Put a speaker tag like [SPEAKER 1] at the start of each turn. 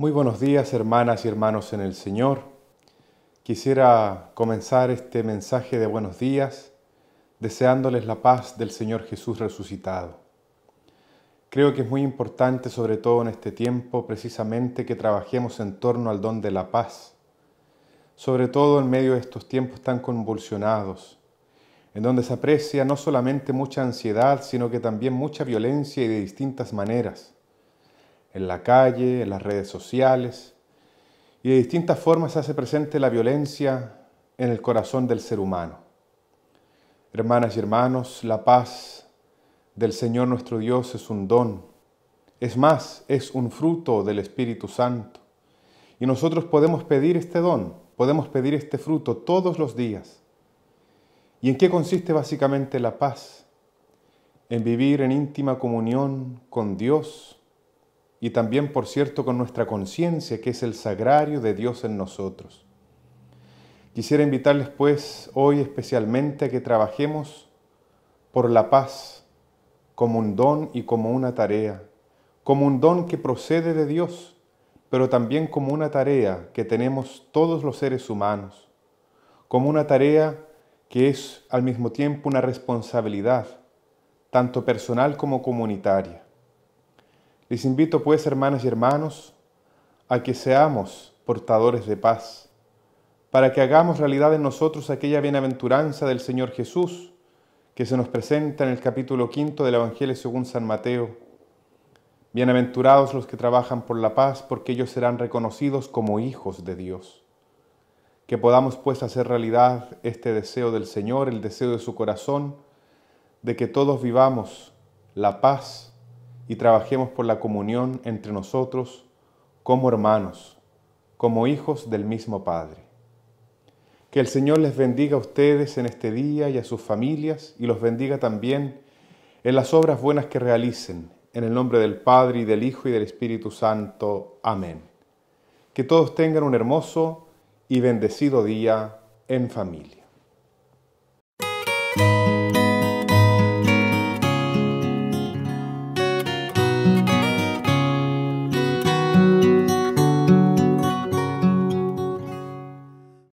[SPEAKER 1] Muy buenos días hermanas y hermanos en el Señor. Quisiera comenzar este mensaje de buenos días deseándoles la paz del Señor Jesús resucitado. Creo que es muy importante, sobre todo en este tiempo, precisamente que trabajemos en torno al don de la paz, sobre todo en medio de estos tiempos tan convulsionados, en donde se aprecia no solamente mucha ansiedad, sino que también mucha violencia y de distintas maneras en la calle, en las redes sociales, y de distintas formas se hace presente la violencia en el corazón del ser humano. Hermanas y hermanos, la paz del Señor nuestro Dios es un don, es más, es un fruto del Espíritu Santo. Y nosotros podemos pedir este don, podemos pedir este fruto todos los días. ¿Y en qué consiste básicamente la paz? En vivir en íntima comunión con Dios y también, por cierto, con nuestra conciencia, que es el sagrario de Dios en nosotros. Quisiera invitarles, pues, hoy especialmente a que trabajemos por la paz como un don y como una tarea, como un don que procede de Dios, pero también como una tarea que tenemos todos los seres humanos, como una tarea que es al mismo tiempo una responsabilidad, tanto personal como comunitaria. Les invito pues, hermanas y hermanos, a que seamos portadores de paz, para que hagamos realidad en nosotros aquella bienaventuranza del Señor Jesús que se nos presenta en el capítulo quinto del Evangelio según San Mateo. Bienaventurados los que trabajan por la paz, porque ellos serán reconocidos como hijos de Dios. Que podamos pues hacer realidad este deseo del Señor, el deseo de su corazón, de que todos vivamos la paz y trabajemos por la comunión entre nosotros como hermanos, como hijos del mismo Padre. Que el Señor les bendiga a ustedes en este día y a sus familias y los bendiga también en las obras buenas que realicen, en el nombre del Padre y del Hijo y del Espíritu Santo. Amén. Que todos tengan un hermoso y bendecido día en familia.